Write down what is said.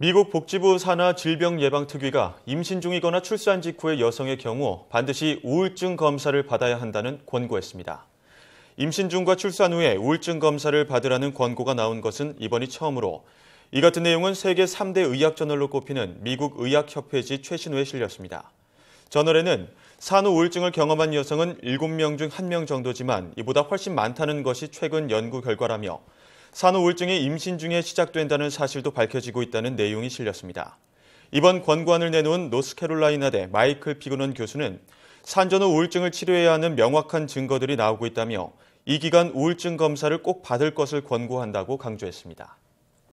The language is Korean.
미국 복지부 산하 질병예방특위가 임신 중이거나 출산 직후의 여성의 경우 반드시 우울증 검사를 받아야 한다는 권고했습니다. 임신 중과 출산 후에 우울증 검사를 받으라는 권고가 나온 것은 이번이 처음으로 이 같은 내용은 세계 3대 의학저널로 꼽히는 미국 의학협회지 최신호에 실렸습니다. 저널에는 산후 우울증을 경험한 여성은 7명 중 1명 정도지만 이보다 훨씬 많다는 것이 최근 연구 결과라며 산후 우울증이 임신 중에 시작된다는 사실도 밝혀지고 있다는 내용이 실렸습니다. 이번 권고안을 내놓은 노스캐롤라이나대 마이클 피그넌 교수는 산전 후 우울증을 치료해야 하는 명확한 증거들이 나오고 있다며 이 기간 우울증 검사를 꼭 받을 것을 권고한다고 강조했습니다.